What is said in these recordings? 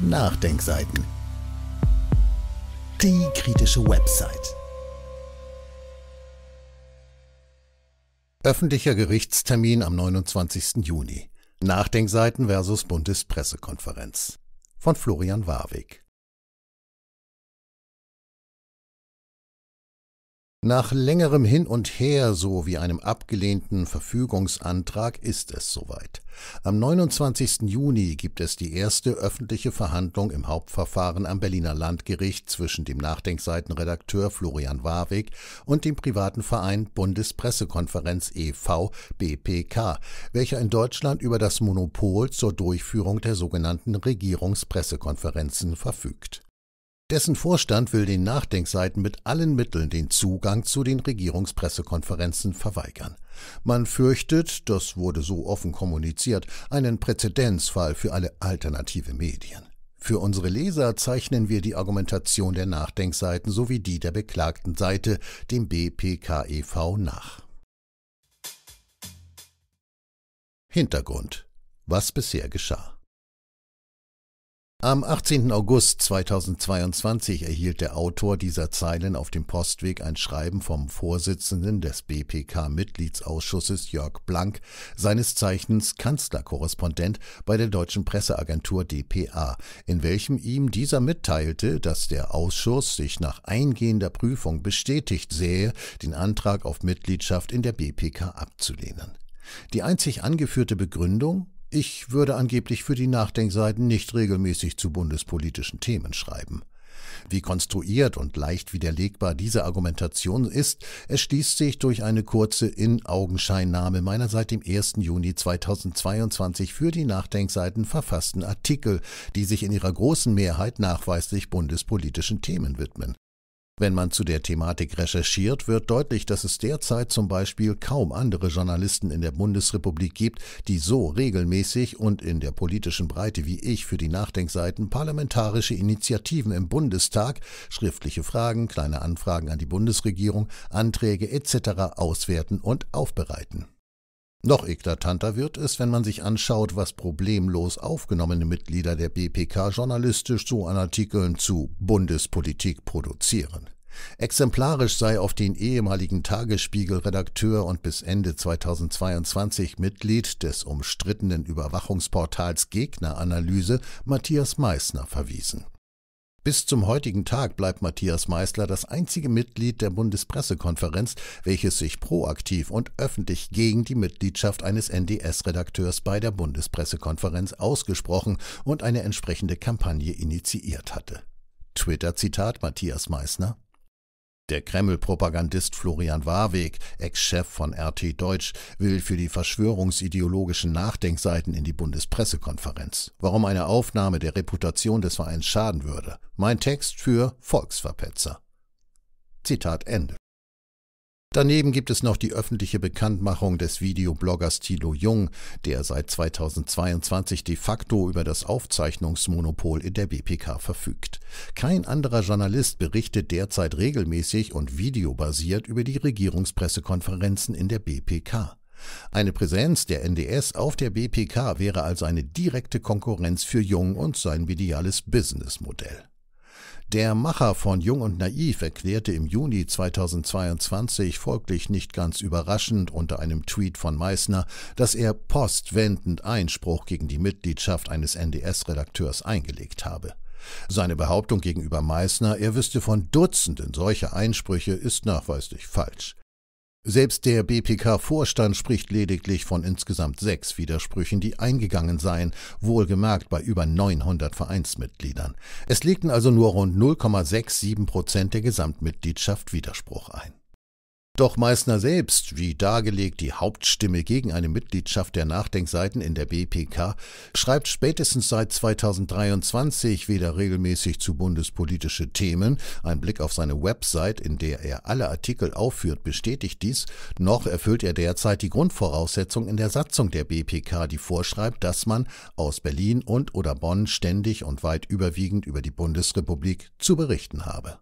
Nachdenkseiten. Die kritische Website. Öffentlicher Gerichtstermin am 29. Juni. Nachdenkseiten versus Bundespressekonferenz. Von Florian Warwick. Nach längerem Hin und Her so wie einem abgelehnten Verfügungsantrag ist es soweit. Am 29. Juni gibt es die erste öffentliche Verhandlung im Hauptverfahren am Berliner Landgericht zwischen dem Nachdenkseitenredakteur Florian Warwick und dem privaten Verein Bundespressekonferenz e.V. BPK, welcher in Deutschland über das Monopol zur Durchführung der sogenannten Regierungspressekonferenzen verfügt. Dessen Vorstand will den Nachdenkseiten mit allen Mitteln den Zugang zu den Regierungspressekonferenzen verweigern. Man fürchtet, das wurde so offen kommuniziert, einen Präzedenzfall für alle alternative Medien. Für unsere Leser zeichnen wir die Argumentation der Nachdenkseiten sowie die der beklagten Seite dem BPKEV nach. Hintergrund. Was bisher geschah. Am 18. August 2022 erhielt der Autor dieser Zeilen auf dem Postweg ein Schreiben vom Vorsitzenden des BPK-Mitgliedsausschusses Jörg Blank, seines Zeichens Kanzlerkorrespondent bei der deutschen Presseagentur dpa, in welchem ihm dieser mitteilte, dass der Ausschuss sich nach eingehender Prüfung bestätigt sähe, den Antrag auf Mitgliedschaft in der BPK abzulehnen. Die einzig angeführte Begründung ich würde angeblich für die Nachdenkseiten nicht regelmäßig zu bundespolitischen Themen schreiben. Wie konstruiert und leicht widerlegbar diese Argumentation ist, erschließt sich durch eine kurze In-Augenscheinnahme meiner seit dem 1. Juni 2022 für die Nachdenkseiten verfassten Artikel, die sich in ihrer großen Mehrheit nachweislich bundespolitischen Themen widmen. Wenn man zu der Thematik recherchiert, wird deutlich, dass es derzeit zum Beispiel kaum andere Journalisten in der Bundesrepublik gibt, die so regelmäßig und in der politischen Breite wie ich für die Nachdenkseiten parlamentarische Initiativen im Bundestag, schriftliche Fragen, kleine Anfragen an die Bundesregierung, Anträge etc. auswerten und aufbereiten. Noch eklatanter wird es, wenn man sich anschaut, was problemlos aufgenommene Mitglieder der BPK journalistisch zu Artikeln zu Bundespolitik produzieren. Exemplarisch sei auf den ehemaligen Tagesspiegel-Redakteur und bis Ende 2022 Mitglied des umstrittenen Überwachungsportals Gegneranalyse Matthias Meissner verwiesen. Bis zum heutigen Tag bleibt Matthias Meißler das einzige Mitglied der Bundespressekonferenz, welches sich proaktiv und öffentlich gegen die Mitgliedschaft eines NDS-Redakteurs bei der Bundespressekonferenz ausgesprochen und eine entsprechende Kampagne initiiert hatte. Twitter-Zitat Matthias Meißner der Kreml-Propagandist Florian Warweg, Ex-Chef von RT Deutsch, will für die verschwörungsideologischen Nachdenkseiten in die Bundespressekonferenz. Warum eine Aufnahme der Reputation des Vereins schaden würde. Mein Text für Volksverpetzer. Zitat Ende. Daneben gibt es noch die öffentliche Bekanntmachung des Videobloggers Thilo Jung, der seit 2022 de facto über das Aufzeichnungsmonopol in der BPK verfügt. Kein anderer Journalist berichtet derzeit regelmäßig und videobasiert über die Regierungspressekonferenzen in der BPK. Eine Präsenz der NDS auf der BPK wäre also eine direkte Konkurrenz für Jung und sein mediales Businessmodell. Der Macher von Jung und Naiv erklärte im Juni 2022 folglich nicht ganz überraschend unter einem Tweet von Meissner, dass er postwendend Einspruch gegen die Mitgliedschaft eines NDS-Redakteurs eingelegt habe. Seine Behauptung gegenüber Meissner, er wüsste von Dutzenden solcher Einsprüche, ist nachweislich falsch. Selbst der BPK-Vorstand spricht lediglich von insgesamt sechs Widersprüchen, die eingegangen seien, wohlgemerkt bei über 900 Vereinsmitgliedern. Es legten also nur rund 0,67 Prozent der Gesamtmitgliedschaft Widerspruch ein. Doch Meißner selbst, wie dargelegt die Hauptstimme gegen eine Mitgliedschaft der Nachdenkseiten in der BPK, schreibt spätestens seit 2023 wieder regelmäßig zu bundespolitische Themen. Ein Blick auf seine Website, in der er alle Artikel aufführt, bestätigt dies. Noch erfüllt er derzeit die Grundvoraussetzung in der Satzung der BPK, die vorschreibt, dass man aus Berlin und oder Bonn ständig und weit überwiegend über die Bundesrepublik zu berichten habe.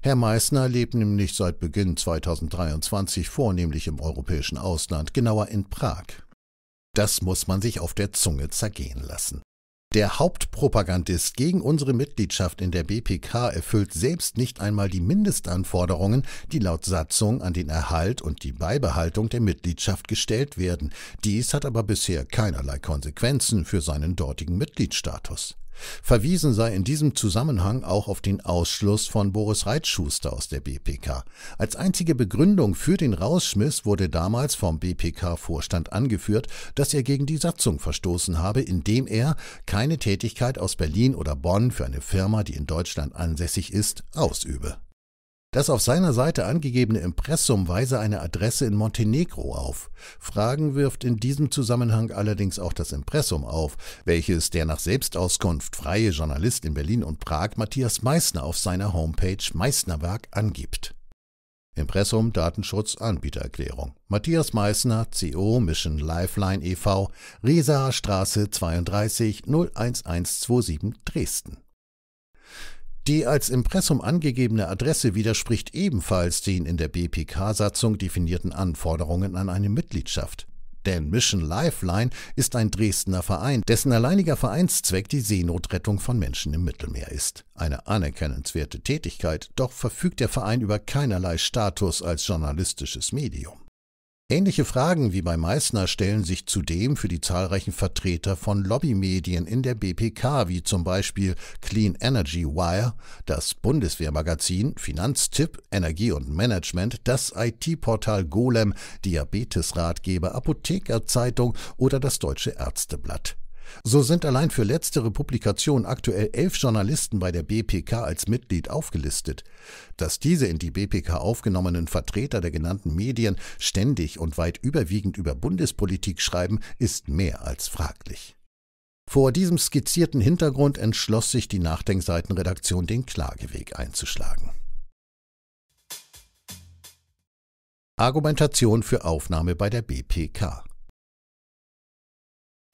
Herr Meissner lebt nämlich seit Beginn 2023 vornehmlich im europäischen Ausland, genauer in Prag. Das muss man sich auf der Zunge zergehen lassen. Der Hauptpropagandist gegen unsere Mitgliedschaft in der BPK erfüllt selbst nicht einmal die Mindestanforderungen, die laut Satzung an den Erhalt und die Beibehaltung der Mitgliedschaft gestellt werden. Dies hat aber bisher keinerlei Konsequenzen für seinen dortigen Mitgliedstatus. Verwiesen sei in diesem Zusammenhang auch auf den Ausschluss von Boris Reitschuster aus der BPK. Als einzige Begründung für den Rausschmiss wurde damals vom BPK-Vorstand angeführt, dass er gegen die Satzung verstoßen habe, indem er keine Tätigkeit aus Berlin oder Bonn für eine Firma, die in Deutschland ansässig ist, ausübe. Das auf seiner Seite angegebene Impressum weise eine Adresse in Montenegro auf. Fragen wirft in diesem Zusammenhang allerdings auch das Impressum auf, welches der nach Selbstauskunft freie Journalist in Berlin und Prag Matthias Meissner auf seiner Homepage Meissnerwerk angibt. Impressum Datenschutz Anbietererklärung. Matthias Meissner, CO Mission Lifeline e.V., Riesaer Straße 32 01127 Dresden. Die als Impressum angegebene Adresse widerspricht ebenfalls den in der BPK-Satzung definierten Anforderungen an eine Mitgliedschaft. Denn Mission Lifeline ist ein Dresdner Verein, dessen alleiniger Vereinszweck die Seenotrettung von Menschen im Mittelmeer ist. Eine anerkennenswerte Tätigkeit, doch verfügt der Verein über keinerlei Status als journalistisches Medium. Ähnliche Fragen wie bei Meißner stellen sich zudem für die zahlreichen Vertreter von Lobbymedien in der BPK, wie zum Beispiel Clean Energy Wire, das Bundeswehrmagazin, Finanztipp, Energie und Management, das IT-Portal Golem, Diabetesratgeber, Apothekerzeitung oder das Deutsche Ärzteblatt. So sind allein für letztere Publikation aktuell elf Journalisten bei der BPK als Mitglied aufgelistet. Dass diese in die BPK aufgenommenen Vertreter der genannten Medien ständig und weit überwiegend über Bundespolitik schreiben, ist mehr als fraglich. Vor diesem skizzierten Hintergrund entschloss sich die Nachdenkseitenredaktion, den Klageweg einzuschlagen. Argumentation für Aufnahme bei der BPK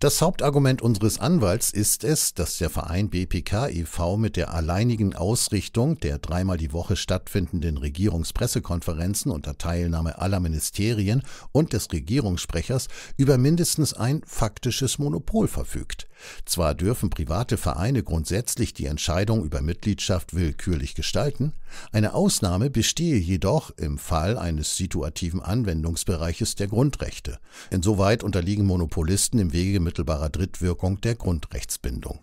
das Hauptargument unseres Anwalts ist es, dass der Verein BPK e.V. mit der alleinigen Ausrichtung der dreimal die Woche stattfindenden Regierungspressekonferenzen unter Teilnahme aller Ministerien und des Regierungssprechers über mindestens ein faktisches Monopol verfügt. Zwar dürfen private Vereine grundsätzlich die Entscheidung über Mitgliedschaft willkürlich gestalten, eine Ausnahme bestehe jedoch im Fall eines situativen Anwendungsbereiches der Grundrechte. Insoweit unterliegen Monopolisten im Wege mittelbarer Drittwirkung der Grundrechtsbindung.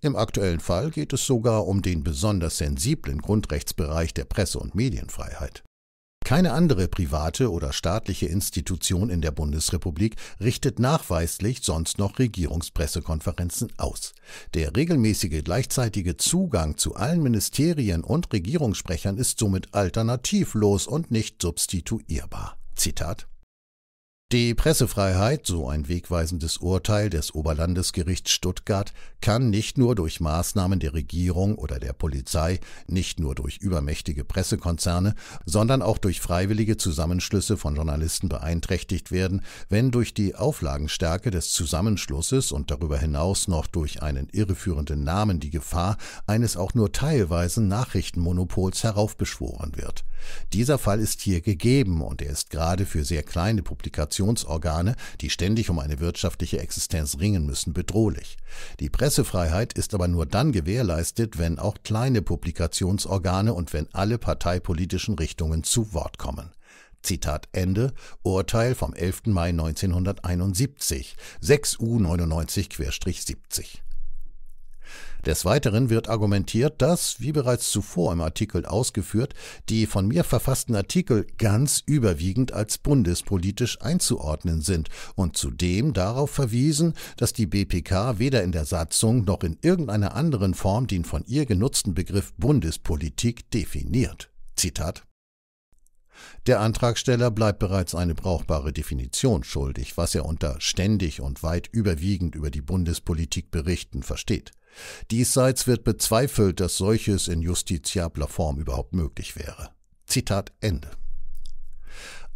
Im aktuellen Fall geht es sogar um den besonders sensiblen Grundrechtsbereich der Presse- und Medienfreiheit keine andere private oder staatliche Institution in der Bundesrepublik richtet nachweislich sonst noch Regierungspressekonferenzen aus. Der regelmäßige gleichzeitige Zugang zu allen Ministerien und Regierungssprechern ist somit alternativlos und nicht substituierbar. Zitat die Pressefreiheit, so ein wegweisendes Urteil des Oberlandesgerichts Stuttgart, kann nicht nur durch Maßnahmen der Regierung oder der Polizei, nicht nur durch übermächtige Pressekonzerne, sondern auch durch freiwillige Zusammenschlüsse von Journalisten beeinträchtigt werden, wenn durch die Auflagenstärke des Zusammenschlusses und darüber hinaus noch durch einen irreführenden Namen die Gefahr eines auch nur teilweisen Nachrichtenmonopols heraufbeschworen wird. Dieser Fall ist hier gegeben und er ist gerade für sehr kleine Publikationen Organisationsorgane, die ständig um eine wirtschaftliche Existenz ringen müssen, bedrohlich. Die Pressefreiheit ist aber nur dann gewährleistet, wenn auch kleine Publikationsorgane und wenn alle parteipolitischen Richtungen zu Wort kommen. Zitat Ende, Urteil vom 11. Mai 1971, 6U99-70. Des Weiteren wird argumentiert, dass, wie bereits zuvor im Artikel ausgeführt, die von mir verfassten Artikel ganz überwiegend als bundespolitisch einzuordnen sind und zudem darauf verwiesen, dass die BPK weder in der Satzung noch in irgendeiner anderen Form den von ihr genutzten Begriff Bundespolitik definiert. Zitat der Antragsteller bleibt bereits eine brauchbare Definition schuldig, was er unter ständig und weit überwiegend über die Bundespolitik berichten versteht. Diesseits wird bezweifelt, dass solches in justiziabler Form überhaupt möglich wäre. Zitat Ende.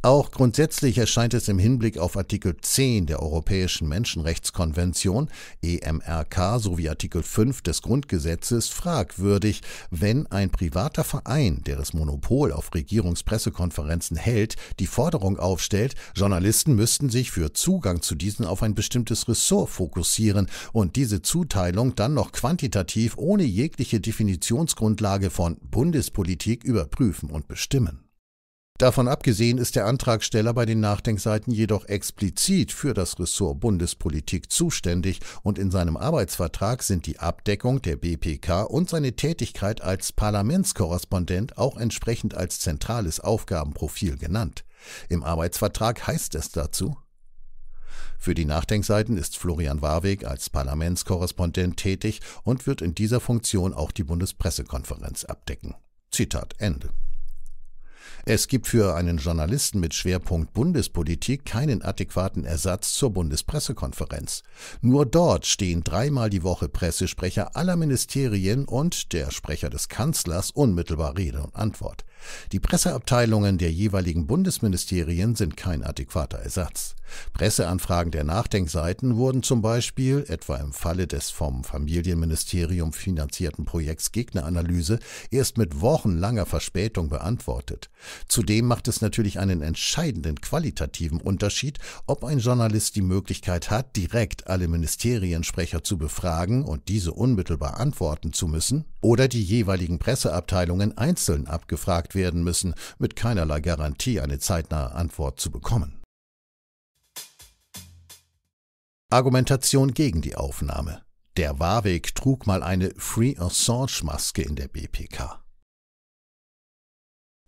Auch grundsätzlich erscheint es im Hinblick auf Artikel 10 der Europäischen Menschenrechtskonvention EMRK sowie Artikel 5 des Grundgesetzes fragwürdig, wenn ein privater Verein, der das Monopol auf Regierungspressekonferenzen hält, die Forderung aufstellt, Journalisten müssten sich für Zugang zu diesen auf ein bestimmtes Ressort fokussieren und diese Zuteilung dann noch quantitativ ohne jegliche Definitionsgrundlage von Bundespolitik überprüfen und bestimmen. Davon abgesehen ist der Antragsteller bei den Nachdenkseiten jedoch explizit für das Ressort Bundespolitik zuständig und in seinem Arbeitsvertrag sind die Abdeckung der BPK und seine Tätigkeit als Parlamentskorrespondent auch entsprechend als zentrales Aufgabenprofil genannt. Im Arbeitsvertrag heißt es dazu, für die Nachdenkseiten ist Florian Warweg als Parlamentskorrespondent tätig und wird in dieser Funktion auch die Bundespressekonferenz abdecken. Zitat Ende. Es gibt für einen Journalisten mit Schwerpunkt Bundespolitik keinen adäquaten Ersatz zur Bundespressekonferenz. Nur dort stehen dreimal die Woche Pressesprecher aller Ministerien und der Sprecher des Kanzlers unmittelbar Rede und Antwort. Die Presseabteilungen der jeweiligen Bundesministerien sind kein adäquater Ersatz. Presseanfragen der Nachdenkseiten wurden zum Beispiel, etwa im Falle des vom Familienministerium finanzierten Projekts Gegneranalyse, erst mit wochenlanger Verspätung beantwortet. Zudem macht es natürlich einen entscheidenden qualitativen Unterschied, ob ein Journalist die Möglichkeit hat, direkt alle Ministeriensprecher zu befragen und diese unmittelbar antworten zu müssen, oder die jeweiligen Presseabteilungen einzeln abgefragt werden müssen, mit keinerlei Garantie eine zeitnahe Antwort zu bekommen. Argumentation gegen die Aufnahme. Der Warwick trug mal eine Free Assange Maske in der BPK.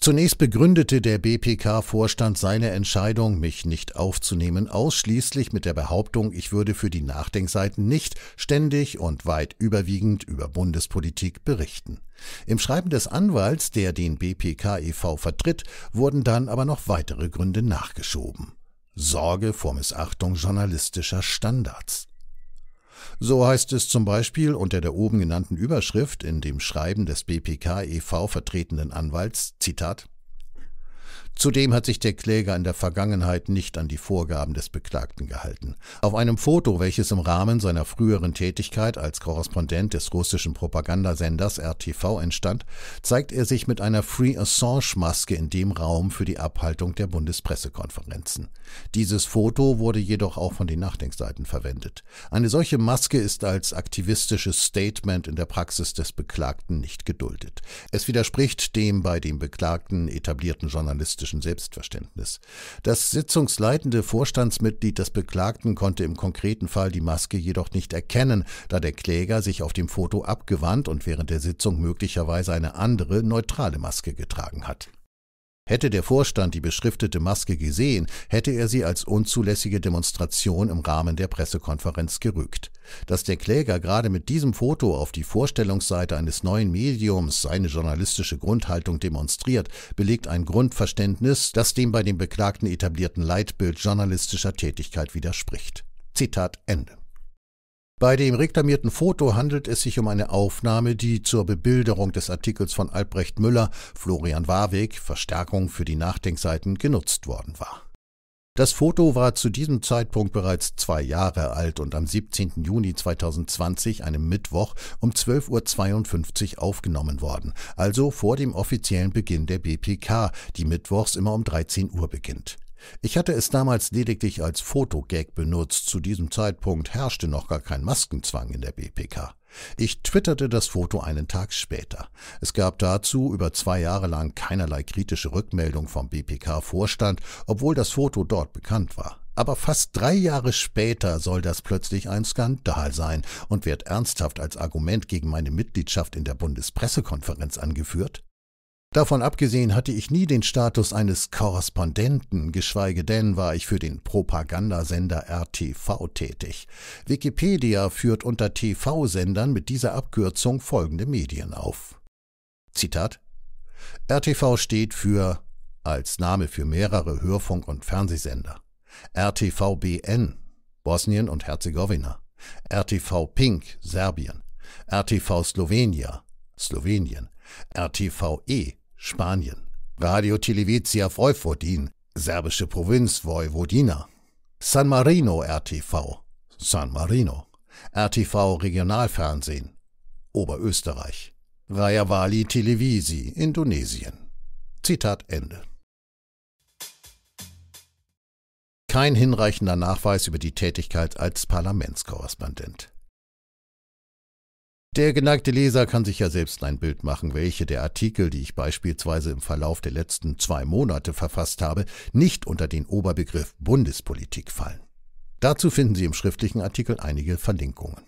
Zunächst begründete der BPK-Vorstand seine Entscheidung, mich nicht aufzunehmen, ausschließlich mit der Behauptung, ich würde für die Nachdenkseiten nicht ständig und weit überwiegend über Bundespolitik berichten. Im Schreiben des Anwalts, der den BPK e.V. vertritt, wurden dann aber noch weitere Gründe nachgeschoben. Sorge vor Missachtung journalistischer Standards. So heißt es zum Beispiel unter der oben genannten Überschrift in dem Schreiben des BPK e.V. vertretenen Anwalts, Zitat, Zudem hat sich der Kläger in der Vergangenheit nicht an die Vorgaben des Beklagten gehalten. Auf einem Foto, welches im Rahmen seiner früheren Tätigkeit als Korrespondent des russischen Propagandasenders RTV entstand, zeigt er sich mit einer Free Assange-Maske in dem Raum für die Abhaltung der Bundespressekonferenzen. Dieses Foto wurde jedoch auch von den Nachdenkseiten verwendet. Eine solche Maske ist als aktivistisches Statement in der Praxis des Beklagten nicht geduldet. Es widerspricht dem bei dem Beklagten etablierten journalistischen politischen Selbstverständnis. Das sitzungsleitende Vorstandsmitglied des Beklagten konnte im konkreten Fall die Maske jedoch nicht erkennen, da der Kläger sich auf dem Foto abgewandt und während der Sitzung möglicherweise eine andere, neutrale Maske getragen hat. Hätte der Vorstand die beschriftete Maske gesehen, hätte er sie als unzulässige Demonstration im Rahmen der Pressekonferenz gerügt. Dass der Kläger gerade mit diesem Foto auf die Vorstellungsseite eines neuen Mediums seine journalistische Grundhaltung demonstriert, belegt ein Grundverständnis, das dem bei dem Beklagten etablierten Leitbild journalistischer Tätigkeit widerspricht. Zitat Ende. Bei dem reklamierten Foto handelt es sich um eine Aufnahme, die zur Bebilderung des Artikels von Albrecht Müller, Florian Warweg, Verstärkung für die Nachdenkseiten, genutzt worden war. Das Foto war zu diesem Zeitpunkt bereits zwei Jahre alt und am 17. Juni 2020, einem Mittwoch, um 12.52 Uhr aufgenommen worden, also vor dem offiziellen Beginn der BPK, die mittwochs immer um 13 Uhr beginnt. Ich hatte es damals lediglich als Fotogag benutzt, zu diesem Zeitpunkt herrschte noch gar kein Maskenzwang in der BPK. Ich twitterte das Foto einen Tag später. Es gab dazu über zwei Jahre lang keinerlei kritische Rückmeldung vom BPK-Vorstand, obwohl das Foto dort bekannt war. Aber fast drei Jahre später soll das plötzlich ein Skandal sein und wird ernsthaft als Argument gegen meine Mitgliedschaft in der Bundespressekonferenz angeführt? Davon abgesehen hatte ich nie den Status eines Korrespondenten, geschweige denn war ich für den Propagandasender RTV tätig. Wikipedia führt unter TV-Sendern mit dieser Abkürzung folgende Medien auf. Zitat RTV steht für als Name für mehrere Hörfunk- und Fernsehsender. RTVBN Bosnien und Herzegowina, RTV Pink Serbien, RTV Slowenia Slowenien, RTVE Spanien. Radio Televizia Vojvodin, serbische Provinz Vojvodina. San Marino RTV, San Marino. RTV Regionalfernsehen, Oberösterreich. Rajavali Televisi, Indonesien. Zitat Ende. Kein hinreichender Nachweis über die Tätigkeit als Parlamentskorrespondent. Der geneigte Leser kann sich ja selbst ein Bild machen, welche der Artikel, die ich beispielsweise im Verlauf der letzten zwei Monate verfasst habe, nicht unter den Oberbegriff Bundespolitik fallen. Dazu finden Sie im schriftlichen Artikel einige Verlinkungen.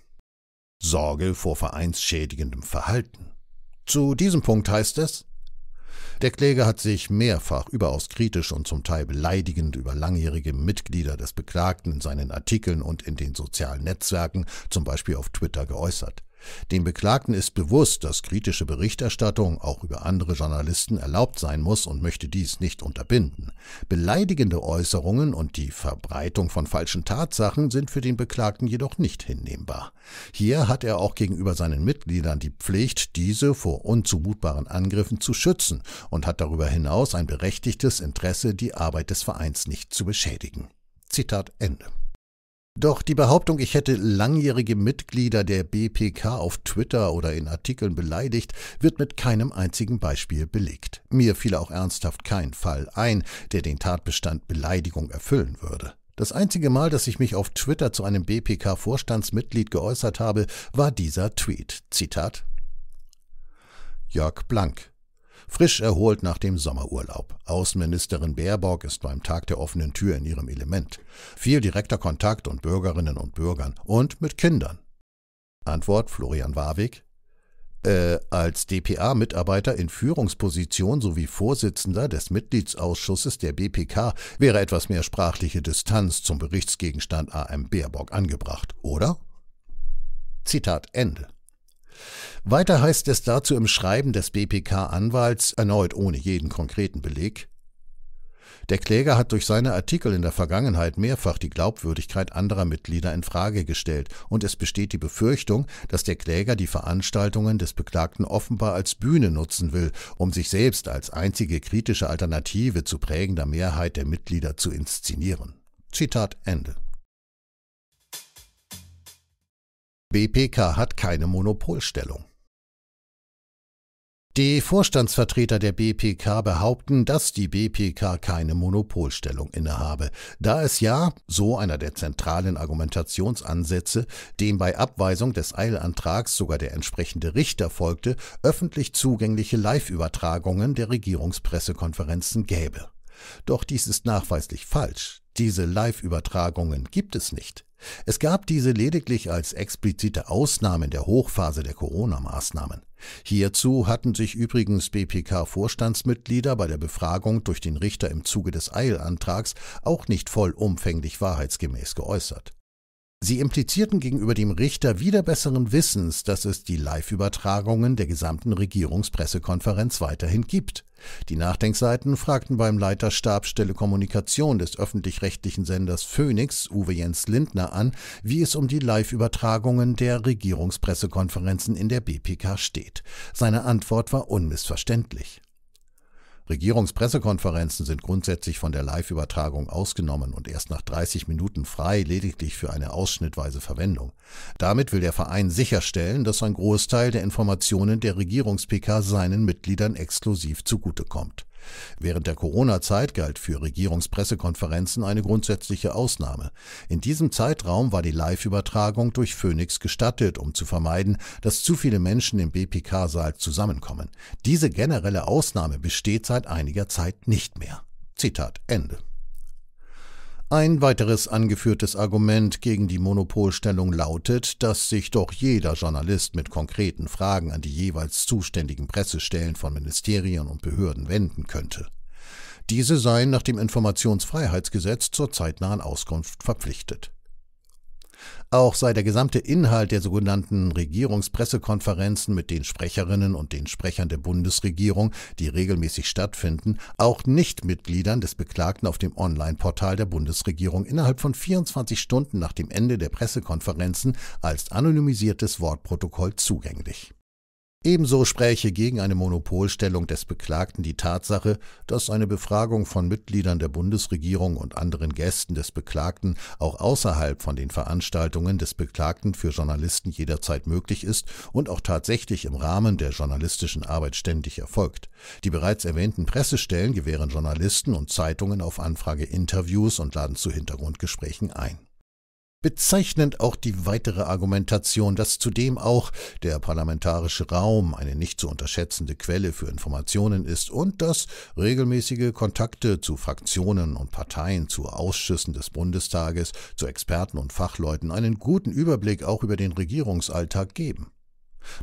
Sorge vor vereinsschädigendem Verhalten. Zu diesem Punkt heißt es, der Kläger hat sich mehrfach überaus kritisch und zum Teil beleidigend über langjährige Mitglieder des Beklagten in seinen Artikeln und in den sozialen Netzwerken, zum Beispiel auf Twitter, geäußert. Dem Beklagten ist bewusst, dass kritische Berichterstattung auch über andere Journalisten erlaubt sein muss und möchte dies nicht unterbinden. Beleidigende Äußerungen und die Verbreitung von falschen Tatsachen sind für den Beklagten jedoch nicht hinnehmbar. Hier hat er auch gegenüber seinen Mitgliedern die Pflicht, diese vor unzumutbaren Angriffen zu schützen und hat darüber hinaus ein berechtigtes Interesse, die Arbeit des Vereins nicht zu beschädigen. Zitat Ende. Doch die Behauptung, ich hätte langjährige Mitglieder der BPK auf Twitter oder in Artikeln beleidigt, wird mit keinem einzigen Beispiel belegt. Mir fiel auch ernsthaft kein Fall ein, der den Tatbestand Beleidigung erfüllen würde. Das einzige Mal, dass ich mich auf Twitter zu einem BPK-Vorstandsmitglied geäußert habe, war dieser Tweet. Zitat Jörg Blank, Frisch erholt nach dem Sommerurlaub. Außenministerin Baerbock ist beim Tag der offenen Tür in ihrem Element. Viel direkter Kontakt und Bürgerinnen und Bürgern und mit Kindern. Antwort Florian Warwick. Äh, als DPA-Mitarbeiter in Führungsposition sowie Vorsitzender des Mitgliedsausschusses der BPK wäre etwas mehr sprachliche Distanz zum Berichtsgegenstand AM Baerbock angebracht, oder? Zitat Ende. Weiter heißt es dazu im Schreiben des BPK-Anwalts, erneut ohne jeden konkreten Beleg, der Kläger hat durch seine Artikel in der Vergangenheit mehrfach die Glaubwürdigkeit anderer Mitglieder in Frage gestellt und es besteht die Befürchtung, dass der Kläger die Veranstaltungen des Beklagten offenbar als Bühne nutzen will, um sich selbst als einzige kritische Alternative zu prägender Mehrheit der Mitglieder zu inszenieren. Zitat Ende. BPK hat keine Monopolstellung. Die Vorstandsvertreter der BPK behaupten, dass die BPK keine Monopolstellung innehabe, da es ja, so einer der zentralen Argumentationsansätze, dem bei Abweisung des Eilantrags sogar der entsprechende Richter folgte, öffentlich zugängliche Live-Übertragungen der Regierungspressekonferenzen gäbe. Doch dies ist nachweislich falsch, diese Live-Übertragungen gibt es nicht. Es gab diese lediglich als explizite Ausnahme in der Hochphase der Corona-Maßnahmen. Hierzu hatten sich übrigens BPK-Vorstandsmitglieder bei der Befragung durch den Richter im Zuge des Eilantrags auch nicht vollumfänglich wahrheitsgemäß geäußert. Sie implizierten gegenüber dem Richter wieder besseren Wissens, dass es die Live-Übertragungen der gesamten Regierungspressekonferenz weiterhin gibt. Die Nachdenkseiten fragten beim Leiter Stabstelle Kommunikation des öffentlich-rechtlichen Senders Phoenix, Uwe Jens Lindner, an, wie es um die Live-Übertragungen der Regierungspressekonferenzen in der BPK steht. Seine Antwort war unmissverständlich. Regierungspressekonferenzen sind grundsätzlich von der Live-Übertragung ausgenommen und erst nach 30 Minuten frei, lediglich für eine ausschnittweise Verwendung. Damit will der Verein sicherstellen, dass ein Großteil der Informationen der Regierungs-PK seinen Mitgliedern exklusiv zugutekommt. Während der Corona-Zeit galt für Regierungspressekonferenzen eine grundsätzliche Ausnahme. In diesem Zeitraum war die Live-Übertragung durch Phoenix gestattet, um zu vermeiden, dass zu viele Menschen im BPK-Saal zusammenkommen. Diese generelle Ausnahme besteht seit einiger Zeit nicht mehr. Zitat Ende. Ein weiteres angeführtes Argument gegen die Monopolstellung lautet, dass sich doch jeder Journalist mit konkreten Fragen an die jeweils zuständigen Pressestellen von Ministerien und Behörden wenden könnte. Diese seien nach dem Informationsfreiheitsgesetz zur zeitnahen Auskunft verpflichtet. Auch sei der gesamte Inhalt der sogenannten Regierungspressekonferenzen mit den Sprecherinnen und den Sprechern der Bundesregierung, die regelmäßig stattfinden, auch Nichtmitgliedern des Beklagten auf dem Online-Portal der Bundesregierung innerhalb von 24 Stunden nach dem Ende der Pressekonferenzen als anonymisiertes Wortprotokoll zugänglich. Ebenso spräche gegen eine Monopolstellung des Beklagten die Tatsache, dass eine Befragung von Mitgliedern der Bundesregierung und anderen Gästen des Beklagten auch außerhalb von den Veranstaltungen des Beklagten für Journalisten jederzeit möglich ist und auch tatsächlich im Rahmen der journalistischen Arbeit ständig erfolgt. Die bereits erwähnten Pressestellen gewähren Journalisten und Zeitungen auf Anfrage Interviews und laden zu Hintergrundgesprächen ein Bezeichnend auch die weitere Argumentation, dass zudem auch der parlamentarische Raum eine nicht zu unterschätzende Quelle für Informationen ist und dass regelmäßige Kontakte zu Fraktionen und Parteien, zu Ausschüssen des Bundestages, zu Experten und Fachleuten einen guten Überblick auch über den Regierungsalltag geben.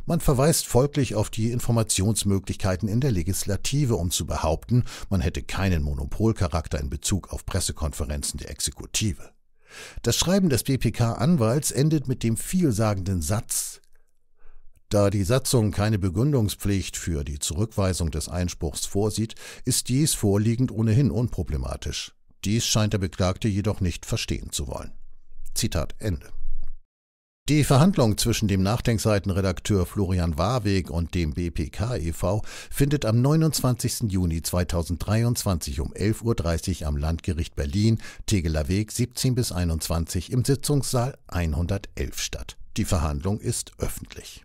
Man verweist folglich auf die Informationsmöglichkeiten in der Legislative, um zu behaupten, man hätte keinen Monopolcharakter in Bezug auf Pressekonferenzen der Exekutive. Das Schreiben des BPK-Anwalts endet mit dem vielsagenden Satz da die Satzung keine Begründungspflicht für die Zurückweisung des Einspruchs vorsieht, ist dies vorliegend ohnehin unproblematisch. Dies scheint der Beklagte jedoch nicht verstehen zu wollen. Zitat Ende. Die Verhandlung zwischen dem Nachdenkseitenredakteur Florian Warweg und dem BPK e.V. findet am 29. Juni 2023 um 11.30 Uhr am Landgericht Berlin, Tegeler Weg 17 bis 21 im Sitzungssaal 111 statt. Die Verhandlung ist öffentlich.